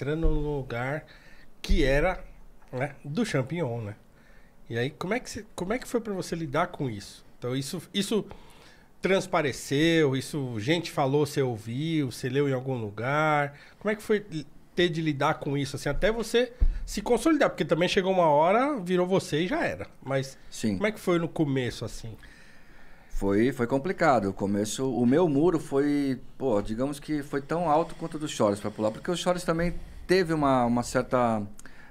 entrando no lugar que era né, do champion, né? E aí, como é que, você, como é que foi para você lidar com isso? Então, isso, isso transpareceu, isso gente falou, você ouviu, você leu em algum lugar. Como é que foi ter de lidar com isso, assim, até você se consolidar? Porque também chegou uma hora, virou você e já era. Mas Sim. como é que foi no começo, assim? Foi, foi complicado. O começo, o meu muro foi, pô, digamos que foi tão alto quanto o do Chores para pular, porque o Chores também teve uma, uma certa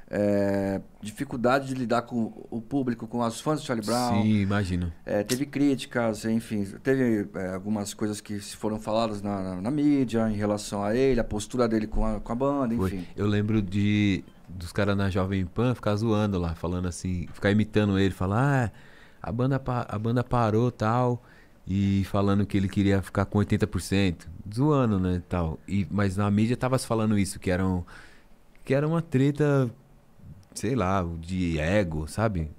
é, dificuldade de lidar com o público, com os fãs do Charlie Brown. Sim, imagino. É, teve críticas, enfim, teve é, algumas coisas que foram faladas na, na, na, mídia em relação a ele, a postura dele com a, com a banda, enfim. Foi. Eu lembro de dos caras na Jovem Pan ficar zoando lá, falando assim, ficar imitando ele, falar, ah, a banda, a banda parou tal. E falando que ele queria ficar com 80%, zoando, né, tal. E, mas na mídia tava se falando isso, que eram que era uma treta, sei lá, de ego, sabe?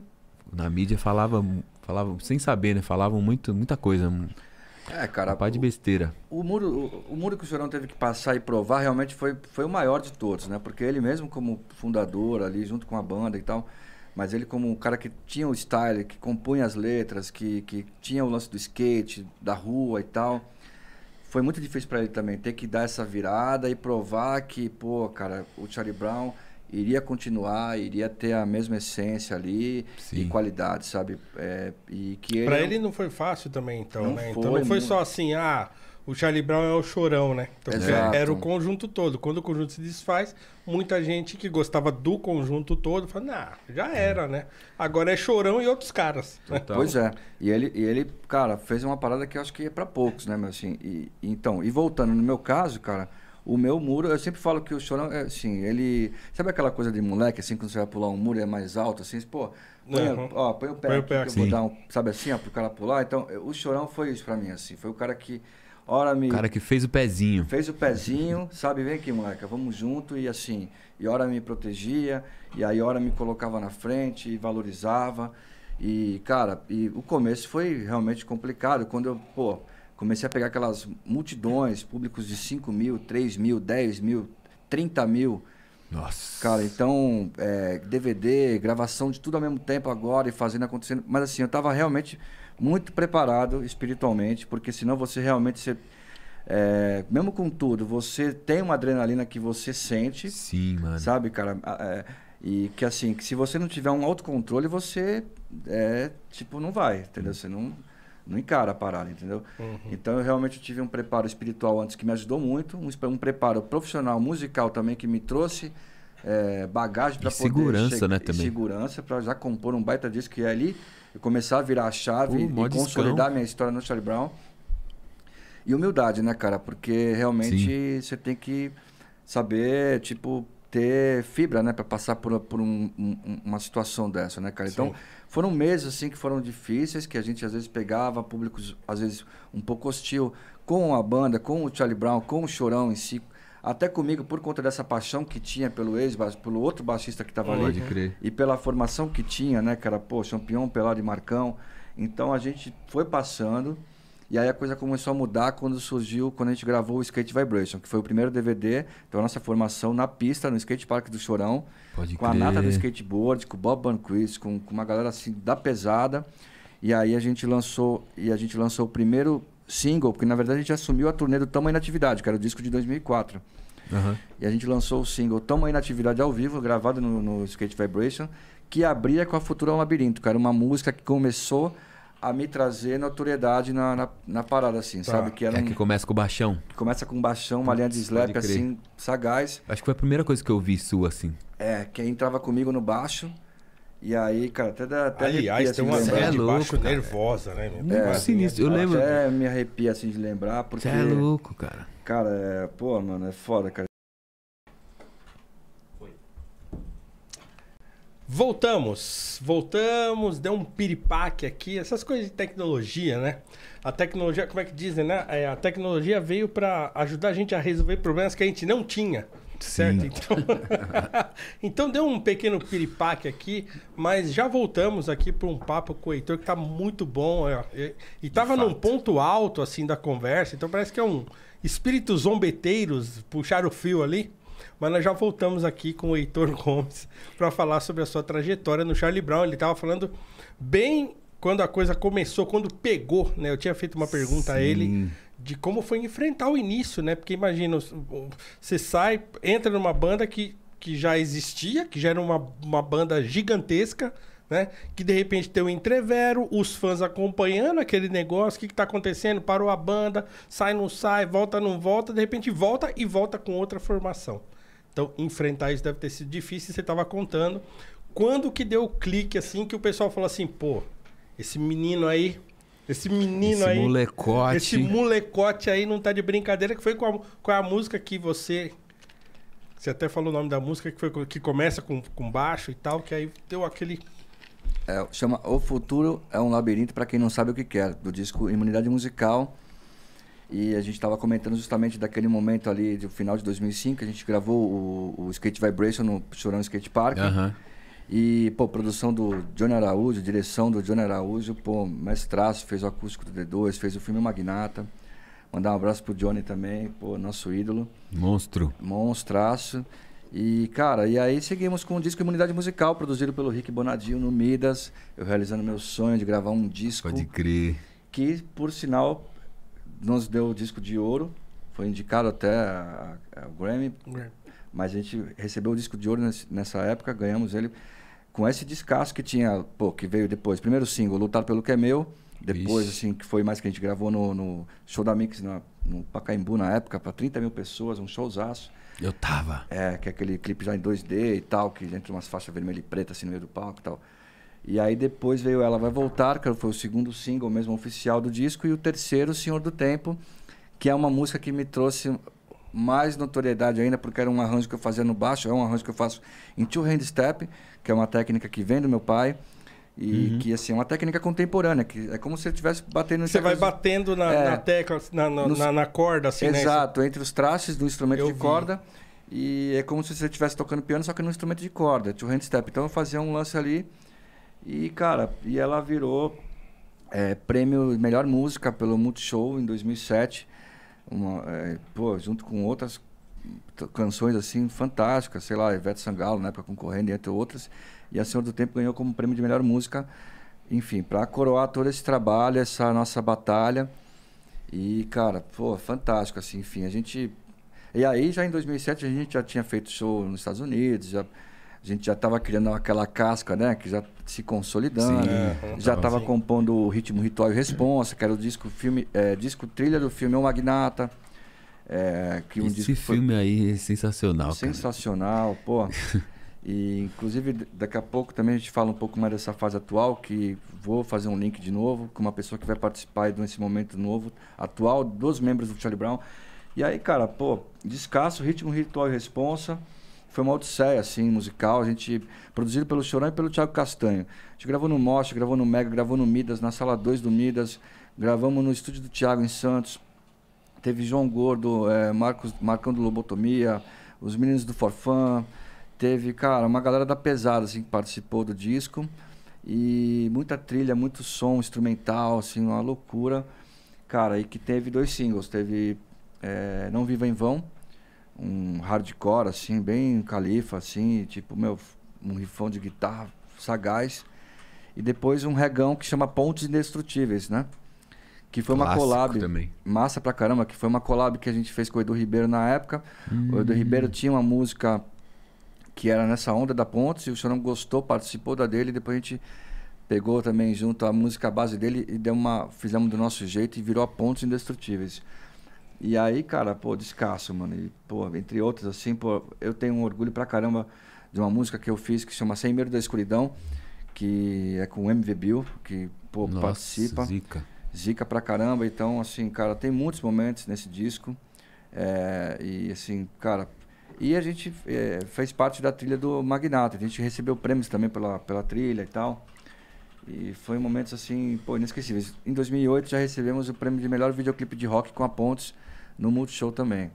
Na mídia falava, falava sem saber, né? Falavam muito, muita coisa. É, cara. Um de besteira. O, o muro, o, o, muro que o Chorão teve que passar e provar realmente foi, foi o maior de todos, né? Porque ele mesmo como fundador ali, junto com a banda e tal, mas ele como um cara que tinha o style, que compunha as letras, que, que tinha o lance do skate, da rua e tal foi muito difícil para ele também ter que dar essa virada e provar que, pô, cara, o Charlie Brown iria continuar, iria ter a mesma essência ali Sim. e qualidade, sabe? É, e que ele para é ele não foi fácil também, então, não né? Então, foi, então não foi só assim, ah, o Charlie Brown é o chorão, né? Então, assim, Exato. Era o conjunto todo. Quando o conjunto se desfaz, muita gente que gostava do conjunto todo fala, nah, já é. era, né? Agora é chorão e outros caras. Né? Pois é. E ele, e ele, cara, fez uma parada que eu acho que é para poucos, né, Mas assim. E, então, e voltando no meu caso, cara, o meu muro, eu sempre falo que o chorão, é, assim, ele. Sabe aquela coisa de moleque, assim, quando você vai pular um muro e é mais alto, assim, pô, põe, uhum. ó, põe o pé, põe aqui, o pé que eu vou assim. dar um, sabe assim, ó, pro cara pular. Então, o chorão foi isso pra mim, assim. Foi o cara que Ora, me... O cara que fez o pezinho. Fez o pezinho, sabe? Vem aqui, moleque, vamos junto. E assim, e hora me protegia, e aí hora me colocava na frente, e valorizava. E, cara, e o começo foi realmente complicado. Quando eu, pô, comecei a pegar aquelas multidões, públicos de 5 mil, 3 mil, 10 mil, 30 mil. Nossa. Cara, então, é, DVD, gravação de tudo ao mesmo tempo agora e fazendo acontecendo. Mas assim, eu tava realmente muito preparado espiritualmente, porque senão você realmente. se eh, é, mesmo com tudo, você tem uma adrenalina que você sente. Sim, mano. Sabe, cara? Ah, é, e que assim, que se você não tiver um autocontrole, você é, tipo, não vai, entendeu? Você não, não encara a parada, entendeu? Uhum. Então eu realmente tive um preparo espiritual antes que me ajudou muito, um, um preparo profissional musical também que me trouxe é, bagagem para poder. Segurança, né? Também. Segurança para já compor um baita disco e ali eu começar a virar a chave Pô, e consolidar minha história no Charlie Brown. E humildade, né, cara? Porque realmente você tem que saber, tipo, ter fibra, né, para passar por, por um, um, uma situação dessa, né, cara? Então, Sim. Então, foram meses assim que foram difíceis, que a gente às vezes pegava públicos às vezes um pouco hostil com a banda, com o Charlie Brown, com o Chorão em si, até comigo por conta dessa paixão que tinha pelo ex, pelo outro baixista que estava ali. Pode crer. E pela formação que tinha, né, que era Pô, Champion, Pelado e Marcão. Então a gente foi passando. E aí a coisa começou a mudar quando surgiu, quando a gente gravou o Skate Vibration, que foi o primeiro DVD então a nossa formação na pista, no Skate Park do Chorão. Pode com crer. a nata do skateboard, com o Bob Banquist, com, com uma galera assim da pesada. E aí a gente lançou, e a gente lançou o primeiro single, porque na verdade a gente assumiu a turnê do Tamo Inatividade, que era o disco de 2004. Uhum. E a gente lançou o single Tamo Inatividade ao vivo, gravado no, no Skate Vibration, que abria com a Futura Labirinto, cara. Uma música que começou a me trazer notoriedade na, na, na parada, assim, tá. sabe? Que era é um... que começa com o baixão. começa com baixão, uma linha de slap, assim, sagaz. Acho que foi a primeira coisa que eu vi sua, assim. É, que entrava comigo no baixo e aí, cara, até dá. Até Aliás, tem assim, uma assim, de baixo é nervosa, né? É, é sinistro, eu assim, lembro. Até me arrepia assim de lembrar, porque. Você é louco, cara. Cara, é. Pô, mano, é foda, cara. Voltamos, voltamos, deu um piripaque aqui, essas coisas de tecnologia, né? A tecnologia, como é que dizem, né? É, a tecnologia veio para ajudar a gente a resolver problemas que a gente não tinha. Certo? Então... então deu um pequeno piripaque aqui, mas já voltamos aqui para um papo com o Heitor que tá muito bom. É, e estava num ponto alto assim da conversa, então parece que é um espíritos zombeteiros puxar o fio ali. Mas nós já voltamos aqui com o Heitor Gomes para falar sobre a sua trajetória no Charlie Brown. Ele estava falando bem quando a coisa começou, quando pegou, né? Eu tinha feito uma pergunta Sim. a ele de como foi enfrentar o início, né? Porque imagina, você sai, entra numa banda que, que já existia, que já era uma, uma banda gigantesca, né? Que de repente tem o um entrevero, os fãs acompanhando aquele negócio, o que, que tá acontecendo? Parou a banda, sai, não sai, volta, não volta, de repente volta e volta com outra formação. Então, enfrentar isso deve ter sido difícil, você tava contando. Quando que deu o clique, assim, que o pessoal falou assim, pô, esse menino aí esse menino esse aí. Molecote. Esse molecote aí não tá de brincadeira, que foi com a, com a música que você. Você até falou o nome da música, que, foi, que começa com, com baixo e tal, que aí deu aquele. É, chama O Futuro é um Labirinto, para quem não sabe o que quer, é, do disco Imunidade Musical. E a gente estava comentando justamente daquele momento ali, do final de 2005, a gente gravou o, o Skate Vibration no Chorão Skate Park. Uhum. E, pô, produção do Johnny Araújo, direção do Johnny Araújo, pô, mestraço, fez o acústico do D2, fez o filme Magnata. Mandar um abraço pro Johnny também, pô, nosso ídolo. Monstro. Monstraço. E, cara, e aí seguimos com o disco Imunidade Musical, produzido pelo Rick Bonadinho no Midas. Eu realizando meu sonho de gravar um disco. Pode crer. Que, por sinal, nos deu o disco de ouro. Foi indicado até o Grammy. Grammy. Mas a gente recebeu o disco de ouro nessa época, ganhamos ele com esse descasso que tinha, pô, que veio depois. Primeiro single, Lutar Pelo Que É Meu. Depois, Ixi. assim, que foi mais que a gente gravou no, no show da Mix, no Pacaembu, na época, para 30 mil pessoas, um showzaço. Eu tava. É, que é aquele clipe já em 2D e tal, que entra umas faixas vermelha e preta, assim, no meio do palco e tal. E aí depois veio Ela Vai Voltar, que foi o segundo single mesmo oficial do disco, e o terceiro, Senhor do Tempo, que é uma música que me trouxe mais notoriedade ainda, porque era um arranjo que eu fazia no baixo, é um arranjo que eu faço em two-hand step, que é uma técnica que vem do meu pai. E uhum. que, assim, é uma técnica contemporânea, que é como se ele estivesse batendo... Você vai batendo na, é, na tecla, na, na, nos... na, corda, assim, né? Exato, né? entre os traços do instrumento eu de vi. corda. E é como se você estivesse tocando piano, só que num instrumento de corda, two hand step. Então eu fazia um lance ali e, cara, e ela virou é, prêmio Melhor Música pelo Multishow em 2007 uma, é, pô, junto com outras canções assim fantásticas, sei lá, Ivete Sangalo, na né, época concorrendo, entre outras, e A Senhora do Tempo ganhou como prêmio de melhor música, enfim, para coroar todo esse trabalho, essa nossa batalha. E, cara, pô, fantástico, assim, enfim, a gente. E aí, já em 2007, a gente já tinha feito show nos Estados Unidos, já a gente já estava criando aquela casca, né? Que já se consolidando. Sim, é, já estava compondo o ritmo Ritual e Responsa, que era o disco, filme, é, disco trilha do filme O Magnata. É, que um Esse filme foi... aí é sensacional. Sensacional, cara. pô. E, inclusive, daqui a pouco também a gente fala um pouco mais dessa fase atual, que vou fazer um link de novo com uma pessoa que vai participar desse momento novo, atual, dos membros do Charlie Brown. E aí, cara, pô, descasso, ritmo, ritual e responsa foi uma odisseia, assim, musical. A gente, produzido pelo Chorão e pelo Tiago Castanho. A gente gravou no Mostra, gravou no Mega, gravou no Midas, na Sala 2 do Midas. Gravamos no estúdio do Tiago, em Santos. Teve João Gordo, é, Marcos, Marcão do Lobotomia, os meninos do Forfã. Teve, cara, uma galera da pesada, assim, que participou do disco. E muita trilha, muito som instrumental, assim, uma loucura. Cara, e que teve dois singles. Teve é, Não Viva em Vão, um hardcore, assim, bem califa, assim, tipo, meu, um rifão de guitarra sagaz. E depois um regão que chama Pontes Indestrutíveis, né? Que foi Clássico uma collab. Também. Massa pra caramba, que foi uma collab que a gente fez com o Edu Ribeiro na época. Hum. O Edu hum. Ribeiro tinha uma música que era nessa onda da Pontes, e o senhor não gostou, participou da dele, e depois a gente pegou também junto a música base dele e deu uma, fizemos do nosso jeito e virou a Pontes Indestrutíveis. E aí, cara, pô, descasso, mano. E, pô, entre outras, assim, pô, eu tenho um orgulho pra caramba de uma música que eu fiz que se chama Sem Medo da Escuridão, que é com o MV Bill, que, pô, Nossa, participa. Zica. Zica pra caramba. Então, assim, cara, tem muitos momentos nesse disco. É, e, assim, cara. E a gente é, fez parte da trilha do Magnata. A gente recebeu prêmios também pela, pela trilha e tal. E foi um momento assim, pô, inesquecíveis. Em 2008 já recebemos o prêmio de melhor videoclipe de rock com a Pontes no Multishow também.